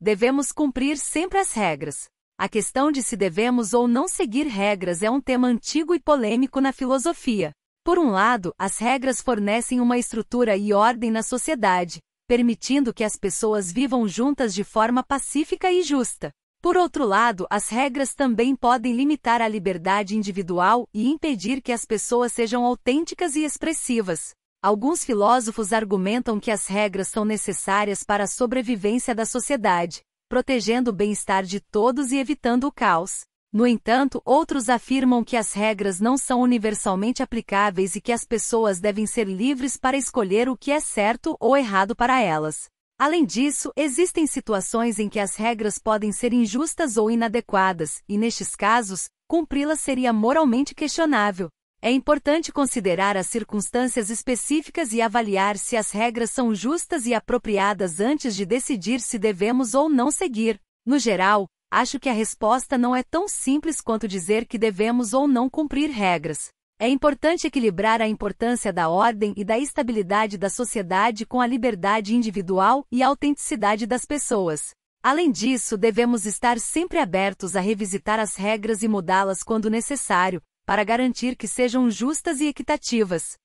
Devemos cumprir sempre as regras. A questão de se devemos ou não seguir regras é um tema antigo e polêmico na filosofia. Por um lado, as regras fornecem uma estrutura e ordem na sociedade, permitindo que as pessoas vivam juntas de forma pacífica e justa. Por outro lado, as regras também podem limitar a liberdade individual e impedir que as pessoas sejam autênticas e expressivas. Alguns filósofos argumentam que as regras são necessárias para a sobrevivência da sociedade, protegendo o bem-estar de todos e evitando o caos. No entanto, outros afirmam que as regras não são universalmente aplicáveis e que as pessoas devem ser livres para escolher o que é certo ou errado para elas. Além disso, existem situações em que as regras podem ser injustas ou inadequadas, e nestes casos, cumpri-las seria moralmente questionável. É importante considerar as circunstâncias específicas e avaliar se as regras são justas e apropriadas antes de decidir se devemos ou não seguir. No geral, acho que a resposta não é tão simples quanto dizer que devemos ou não cumprir regras. É importante equilibrar a importância da ordem e da estabilidade da sociedade com a liberdade individual e a autenticidade das pessoas. Além disso, devemos estar sempre abertos a revisitar as regras e mudá-las quando necessário, para garantir que sejam justas e equitativas,